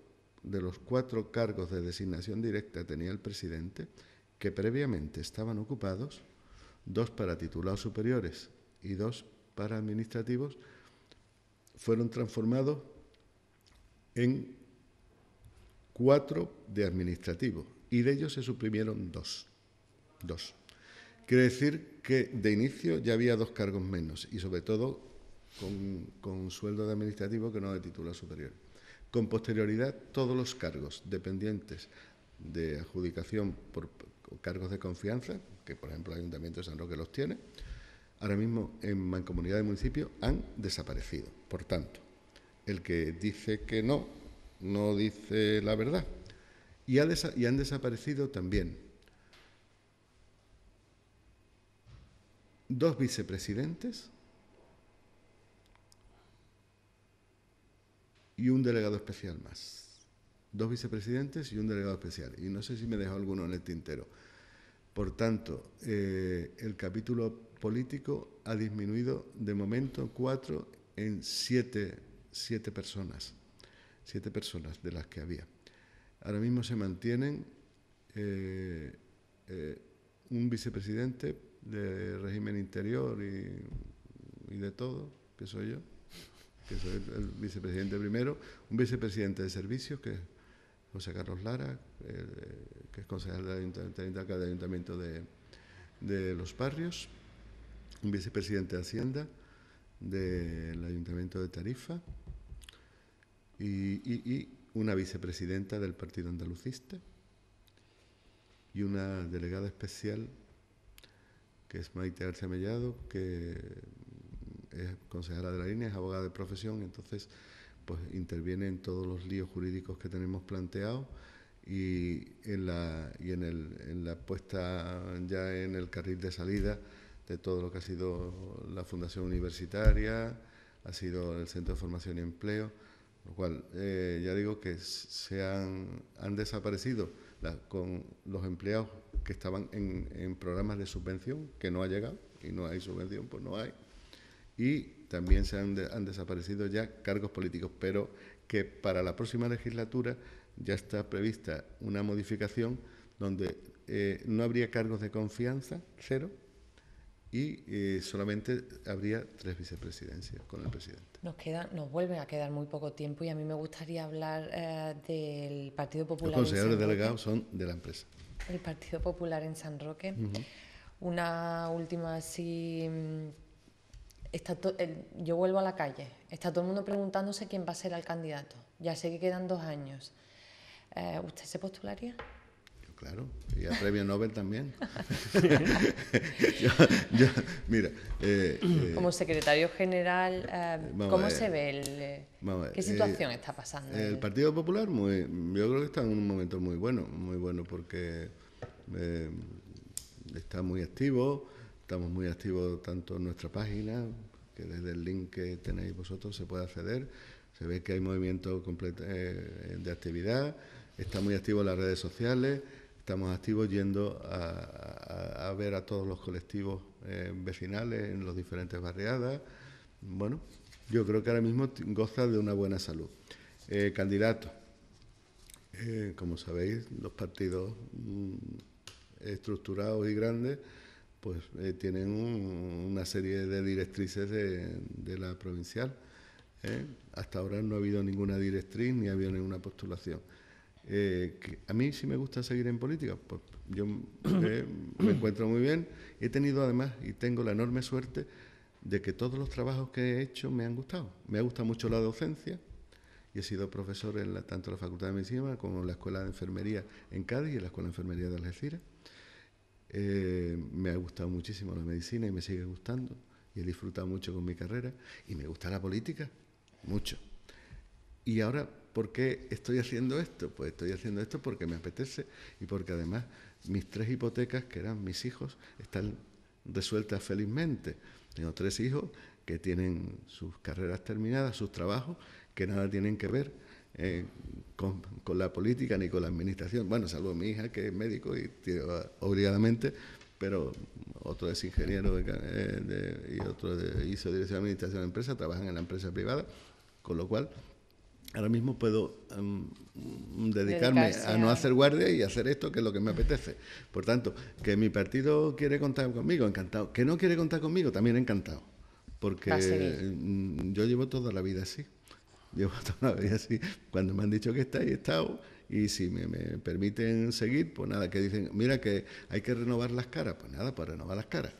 de los cuatro cargos de designación directa tenía el presidente, que previamente estaban ocupados, dos para titulados superiores y dos para administrativos, fueron transformados en cuatro de administrativo y de ellos se suprimieron dos. Dos. Quiere decir que de inicio ya había dos cargos menos y sobre todo con, con sueldo de administrativo que no de titulado superior. Con posterioridad todos los cargos dependientes de adjudicación por, cargos de confianza, que por ejemplo el Ayuntamiento de San Roque los tiene, ahora mismo en mancomunidad de municipio han desaparecido. Por tanto, el que dice que no, no dice la verdad. Y, y han desaparecido también dos vicepresidentes y un delegado especial más. Dos vicepresidentes y un delegado especial. Y no sé si me dejó alguno en el tintero. Por tanto, eh, el capítulo político ha disminuido de momento cuatro en siete, siete personas, siete personas de las que había. Ahora mismo se mantienen eh, eh, un vicepresidente de régimen interior y, de todo, que soy yo, que soy el, vicepresidente primero, un vicepresidente de servicios, que es... José Carlos Lara, eh, que es concejal del Ayuntamiento, del ayuntamiento de, Los Barrios, un vicepresidente de Hacienda del Ayuntamiento de Tarifa y, una vicepresidenta del Partido Andalucista y una delegada especial que es Maite Arce Mellado, que es concejala de la línea, es abogada de profesión, entonces pues interviene en todos los líos jurídicos que tenemos planteados y en la, en, la puesta ya en el carril de salida de todo lo que ha sido la Fundación Universitaria, ha sido el Centro de Formación y Empleo, lo cual eh, ya digo que se han, desaparecido con los empleados que estaban en, en programas de subvención, que no ha llegado, y no hay subvención, pues no hay, y también se han, desaparecido ya cargos políticos, pero que para la próxima legislatura ya está prevista una modificación donde eh, no habría cargos de confianza, cero, y eh, solamente habría tres vicepresidencias con el presidente. Nos queda, nos vuelve a quedar muy poco tiempo y a mí me gustaría hablar eh, del Partido Popular. Los consejeros delegados son de la empresa. El Partido Popular en San Roque. Una última, sí está yo vuelvo a la calle, está todo el mundo preguntándose quién va a ser el candidato. Ya sé que quedan dos años. Eh, ¿Usted se postularía? Claro, y a premio Nobel también. [laughs] mira. Eh, eh, Como secretario general, ¿cómo se ve? El, ¿Qué situación está pasando? El Partido Popular, yo creo que está en un momento muy bueno, muy bueno porque está muy activo, Estamos muy activos tanto en nuestra página, que desde el link que tenéis vosotros se puede acceder. Se ve que hay movimiento completo, eh, de actividad, está muy activos en las redes sociales, estamos activos yendo a, ver a todos los colectivos eh, vecinales en las diferentes barriadas. Bueno, yo creo que ahora mismo goza de una buena salud. Eh, candidato, eh, como sabéis, los partidos mm, estructurados y grandes pues eh, tienen una serie de directrices de, la provincial. ¿eh? Hasta ahora no ha habido ninguna directriz ni ha habido ninguna postulación. Eh, a mí sí me gusta seguir en política, pues yo [coughs] me encuentro muy bien. He tenido además y tengo la enorme suerte de que todos los trabajos que he hecho me han gustado. Me ha gustado mucho la docencia y he sido profesor en tanto la Facultad de Medicina como en la Escuela de Enfermería en Cádiz y en la Escuela de Enfermería de Algeciras. Eh, me ha gustado muchísimo la medicina y me sigue gustando. Y he disfrutado mucho con mi carrera. Y me gusta la política, mucho. Y ahora, ¿por qué estoy haciendo esto? Pues estoy haciendo esto porque me apetece y porque además mis tres hipotecas, que eran mis hijos, están resueltas felizmente. Tengo tres hijos que tienen sus carreras terminadas, sus trabajos, que nada tienen que ver eh, con, la política ni con la administración. Bueno, salvo mi hija que es médico y obligadamente, pero otro es ingeniero eh, y otro hizo dirección de administración de empresa, trabajan en la empresa privada, con lo cual ahora mismo puedo em, mm, dedicarme a no hacer guardia y hacer esto que es lo que me apetece. Por tanto, que mi partido quiere contar conmigo, encantado. Que no quiere contar conmigo, también encantado. Porque mm, yo llevo toda la vida así. Llevo [laughs] toda así. Cuando me han dicho que está ahí, he estado. Y si me, permiten seguir, pues nada, que dicen, mira que hay que renovar las caras. Pues nada, para pues renovar las caras.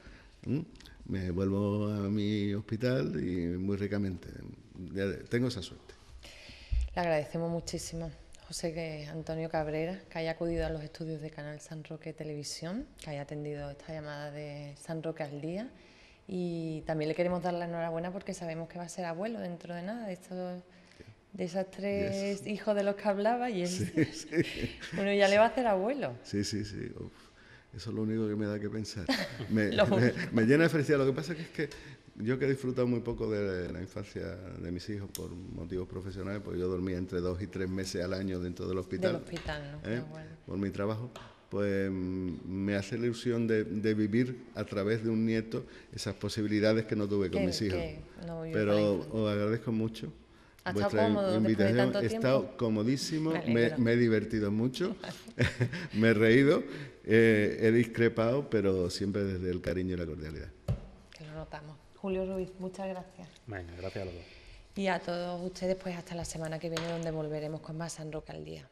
Me vuelvo a mi hospital y muy ricamente. Tengo esa suerte. Le agradecemos muchísimo. José que Antonio Cabrera, que haya acudido a los estudios de Canal San Roque Televisión, que haya atendido esta llamada de San Roque al Día. Y también le queremos dar la enhorabuena porque sabemos que va a ser abuelo dentro de nada. de Esto de esos tres hijos de los que hablaba y [laughs] bueno, ya le va a hacer abuelo. Sí, sí, sí. Eso es lo único que me da que pensar. Me, [laughs] me, llena de felicidad. Lo que pasa que es que yo que he disfrutado muy poco de la infancia de mis hijos por motivos profesionales, porque yo dormía entre dos y tres meses al año dentro del hospital. ¿eh? Por mi trabajo. Pues mm, me hace la ilusión de, vivir a través de un nieto esas posibilidades que no tuve con mis hijos. Pero os agradezco mucho ha estado cómodo invitación. he estado comodísimo, me, he divertido mucho, [laughs] [laughs] me he reído, eh, he discrepado, pero siempre desde el cariño y la cordialidad. Que lo notamos. Julio Ruiz, muchas gracias. Venga, gracias a los dos. Y a todos ustedes, pues hasta la semana que viene, donde volveremos con más San Roca al Día.